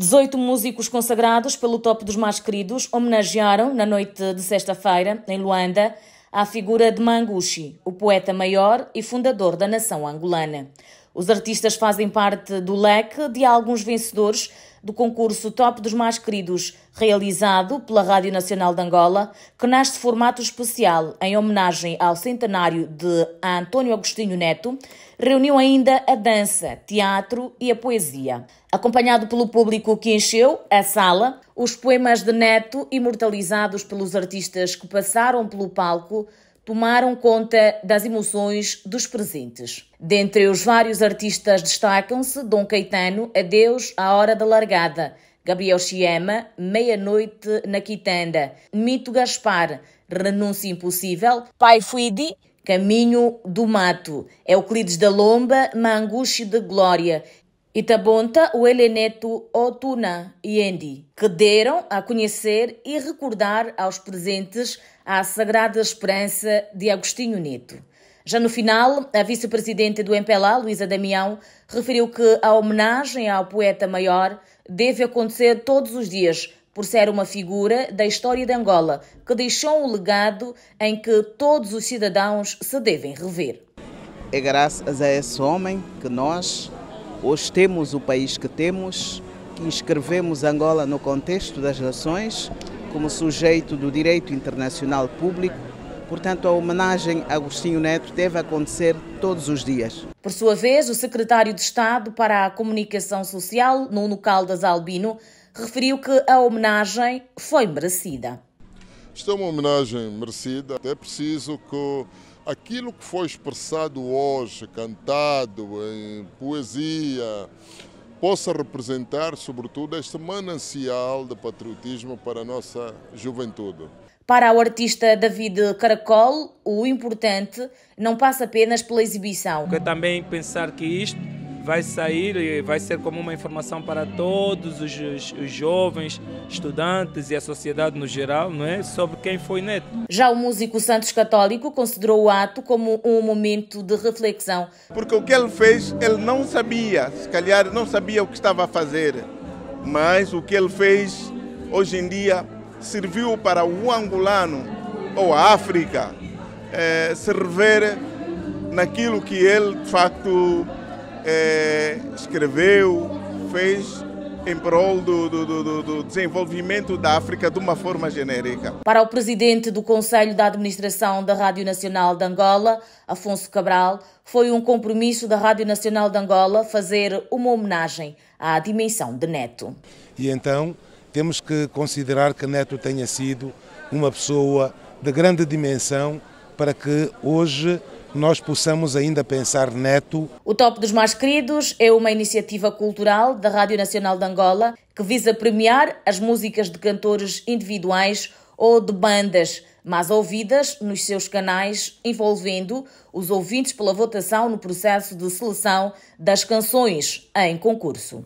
18 músicos consagrados pelo top dos mais queridos homenagearam, na noite de sexta-feira, em Luanda, a figura de Mangushi, o poeta maior e fundador da nação angolana. Os artistas fazem parte do leque de alguns vencedores do concurso Top dos Mais Queridos, realizado pela Rádio Nacional de Angola, que de formato especial, em homenagem ao centenário de António Agostinho Neto, reuniu ainda a dança, teatro e a poesia. Acompanhado pelo público que encheu a sala, os poemas de Neto, imortalizados pelos artistas que passaram pelo palco, tomaram conta das emoções dos presentes. Dentre os vários artistas destacam-se Dom Caetano, Adeus, A Hora da Largada, Gabriel Chiama, Meia-Noite na Quitanda, Mito Gaspar, Renúncia Impossível, Pai Fuidi, Caminho do Mato, Euclides da Lomba, Manguche de Glória Itabonta, Ueleneto Otuna e Endi, que deram a conhecer e recordar aos presentes a Sagrada Esperança de Agostinho Neto. Já no final, a vice-presidente do MPLA, Luísa Damião, referiu que a homenagem ao poeta maior deve acontecer todos os dias, por ser uma figura da história de Angola que deixou um legado em que todos os cidadãos se devem rever. É graças a esse homem que nós Hoje temos o país que temos, que inscrevemos Angola no contexto das nações, como sujeito do direito internacional público. Portanto, a homenagem a Agostinho Neto deve acontecer todos os dias. Por sua vez, o secretário de Estado para a Comunicação Social, Nuno Caldas Albino, referiu que a homenagem foi merecida. Isto é uma homenagem merecida. É preciso que aquilo que foi expressado hoje, cantado em poesia, possa representar, sobretudo, este manancial de patriotismo para a nossa juventude. Para o artista David Caracol, o importante não passa apenas pela exibição. Eu também pensar que isto vai sair e vai ser como uma informação para todos os, os, os, jovens, estudantes e a sociedade no geral, não é? Sobre quem foi Neto. Já o músico Santos Católico considerou o ato como um momento de reflexão. Porque o que ele fez, ele não sabia, se calhar não sabia o que estava a fazer, mas o que ele fez hoje em dia serviu para o angolano ou a África eh, se rever naquilo que ele de facto é, escreveu, fez em prol do, do, do, do, desenvolvimento da África de uma forma genérica. Para o presidente do Conselho da Administração da Rádio Nacional de Angola, Afonso Cabral, foi um compromisso da Rádio Nacional de Angola fazer uma homenagem à dimensão de Neto. E então temos que considerar que Neto tenha sido uma pessoa de grande dimensão para que hoje nós possamos ainda pensar neto. O Top dos Mais Queridos é uma iniciativa cultural da Rádio Nacional de Angola que visa premiar as músicas de cantores individuais ou de bandas, mais ouvidas nos seus canais, envolvendo os ouvintes pela votação no processo de seleção das canções em concurso.